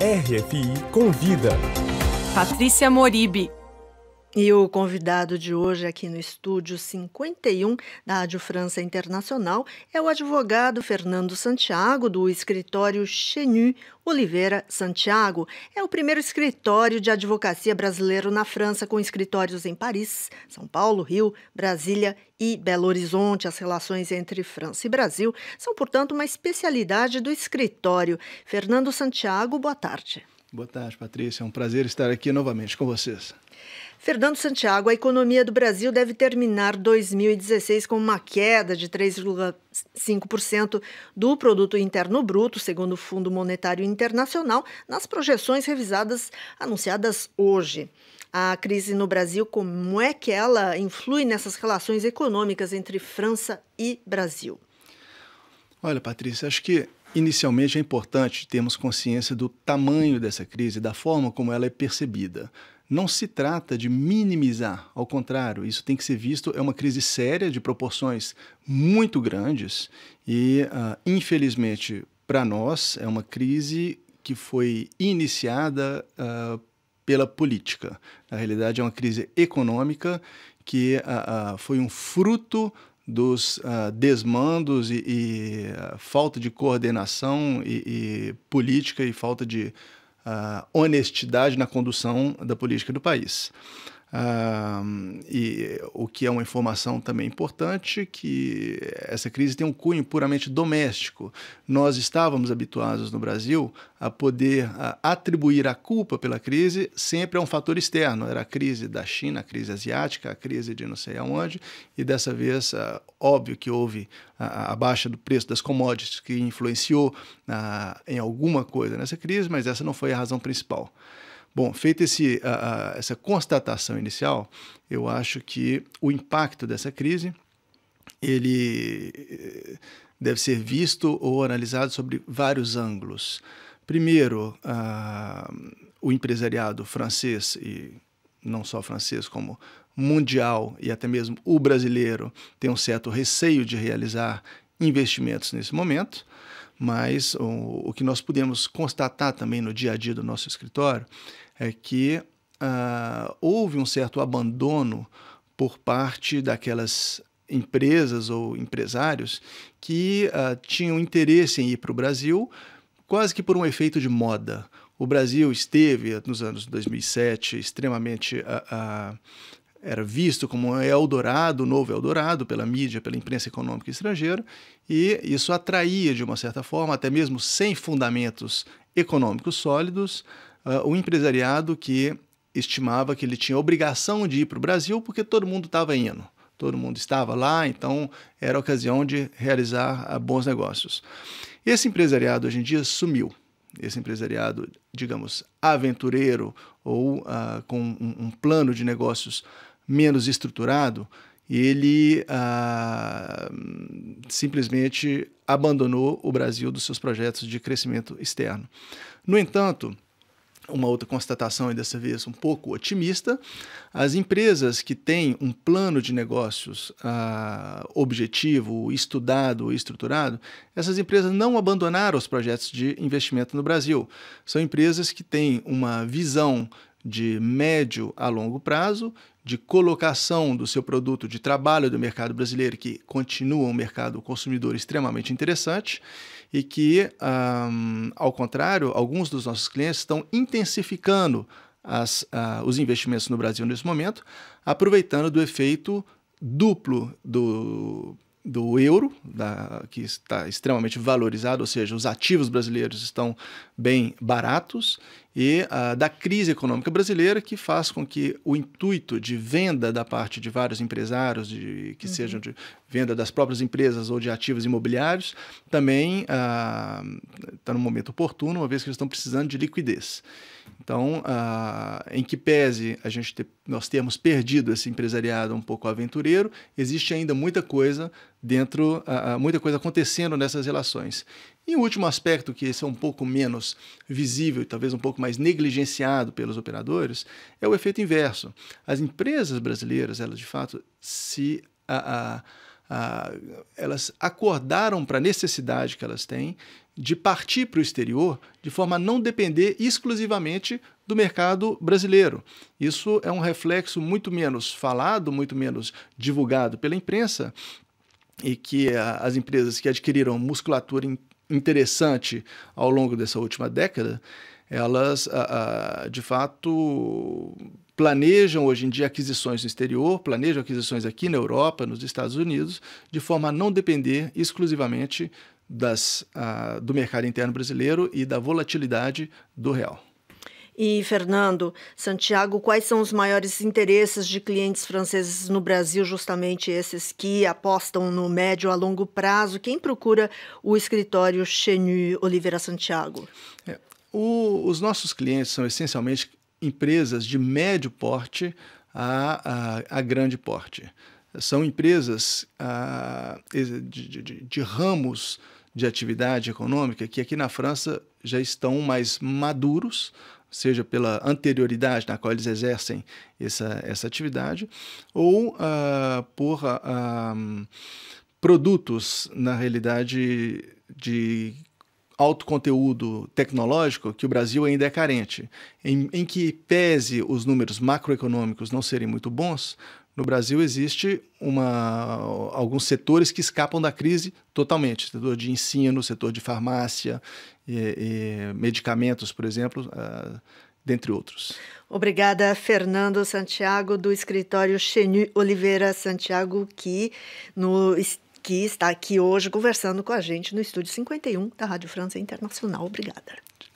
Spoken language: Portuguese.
RFI Convida. Patrícia Moribe. E o convidado de hoje aqui no estúdio 51 da Rádio França Internacional é o advogado Fernando Santiago, do escritório Chenu Oliveira Santiago. É o primeiro escritório de advocacia brasileiro na França, com escritórios em Paris, São Paulo, Rio, Brasília e Belo Horizonte. As relações entre França e Brasil são, portanto, uma especialidade do escritório. Fernando Santiago, boa tarde. Boa tarde, Patrícia. É um prazer estar aqui novamente com vocês. Fernando Santiago, a economia do Brasil deve terminar 2016 com uma queda de 3,5% do produto interno bruto, segundo o Fundo Monetário Internacional, nas projeções revisadas anunciadas hoje. A crise no Brasil, como é que ela influi nessas relações econômicas entre França e Brasil? Olha, Patrícia, acho que Inicialmente é importante termos consciência do tamanho dessa crise, da forma como ela é percebida. Não se trata de minimizar, ao contrário, isso tem que ser visto, é uma crise séria, de proporções muito grandes, e uh, infelizmente para nós é uma crise que foi iniciada uh, pela política. Na realidade, é uma crise econômica que uh, foi um fruto dos uh, desmandos e, e uh, falta de coordenação e, e, política e falta de uh, honestidade na condução da política do país e o que é uma informação também importante, que essa crise tem um cunho puramente doméstico. Nós estávamos habituados no Brasil a poder atribuir a culpa pela crise sempre a um fator externo. Era a crise da China, a crise asiática, a crise de não sei aonde, e dessa vez, ah, óbvio que houve a, a, baixa do preço das commodities que influenciou ah, em alguma coisa nessa crise, mas essa não foi a razão principal. Bom, feita esse, essa constatação inicial, eu acho que o impacto dessa crise ele eh, deve ser visto ou analisado sobre vários ângulos. Primeiro, o empresariado francês e não só francês como mundial e até mesmo o brasileiro tem um certo receio de realizar investimentos nesse momento, mas o, o, que nós podemos constatar também no dia a dia do nosso escritório é que ah, houve um certo abandono por parte daquelas empresas ou empresários que ah, tinham interesse em ir para o Brasil, quase que por um efeito de moda. O Brasil esteve, nos anos 2007, extremamente. Ah, era visto como um Eldorado, novo Eldorado, pela mídia, pela imprensa econômica estrangeira, e isso atraía, de uma certa forma, até mesmo sem fundamentos econômicos sólidos, uh, empresariado que estimava que ele tinha obrigação de ir para o Brasil porque todo mundo estava indo. Todo mundo estava lá, então era ocasião de realizar uh, bons negócios. Esse empresariado hoje em dia sumiu. Esse empresariado, digamos, aventureiro ou uh, com um, um, plano de negócios menos estruturado, ele uh, simplesmente abandonou o Brasil dos seus projetos de crescimento externo. No entanto, uma outra constatação, e dessa vez um pouco otimista, as empresas que têm um plano de negócios uh, objetivo, estudado, estruturado, essas empresas não abandonaram os projetos de investimento no Brasil. São empresas que têm uma visão de médio a longo prazo, de colocação do seu produto de trabalho do mercado brasileiro, que continua um mercado consumidor extremamente interessante, e que, um, ah, ao contrário, alguns dos nossos clientes estão intensificando as, uh, os investimentos no Brasil nesse momento, aproveitando do efeito duplo do, do euro, da, que está extremamente valorizado, ou seja, os ativos brasileiros estão bem baratos, e uh, da crise econômica brasileira, que faz com que o intuito de venda da parte de vários empresários, de, que uhum. sejam de venda das próprias empresas ou de ativos imobiliários, também está ah, uh, no momento oportuno, uma vez que eles estão precisando de liquidez. Então, uh, em que pese a gente ter, nós termos perdido esse empresariado um pouco aventureiro, existe ainda muita coisa dentro, uh, muita coisa acontecendo nessas relações. E o último aspecto, que esse é um pouco menos visível e talvez um pouco mais negligenciado pelos operadores, é o efeito inverso. As empresas brasileiras, elas de fato se. A, a, a, elas acordaram para a necessidade que elas têm de partir para o exterior de forma a não depender exclusivamente do mercado brasileiro. Isso é um reflexo muito menos falado, muito menos divulgado pela imprensa, e que a, as empresas que adquiriram musculatura em interessante ao longo dessa última década, elas, a, a, de fato, planejam hoje em dia aquisições no exterior, planejam aquisições aqui na Europa, nos Estados Unidos, de forma a não depender exclusivamente das, a, do mercado interno brasileiro e da volatilidade do real. E, Fernando, Santiago, quais são os maiores interesses de clientes franceses no Brasil, justamente esses que apostam no médio a longo prazo? Quem procura o escritório Chenu Oliveira Santiago? É, o, os nossos clientes são essencialmente empresas de médio porte a, a, a grande porte. São empresas a, de, de, de, de ramos de atividade econômica que aqui na França já estão mais maduros, seja pela anterioridade na qual eles exercem essa, essa atividade, ou uh, por uh, ah, um, ah, produtos, na realidade, de alto conteúdo tecnológico que o Brasil ainda é carente. Em, em, que pese os números macroeconômicos não serem muito bons, no Brasil existe uma, alguns setores que escapam da crise totalmente, setor de ensino, setor de farmácia, e, e medicamentos, por exemplo, uh, dentre outros. Obrigada, Fernando Santiago, do escritório Chenu Oliveira Santiago, que, no, que está aqui hoje conversando com a gente no Estúdio 51 da Rádio França Internacional. Obrigada.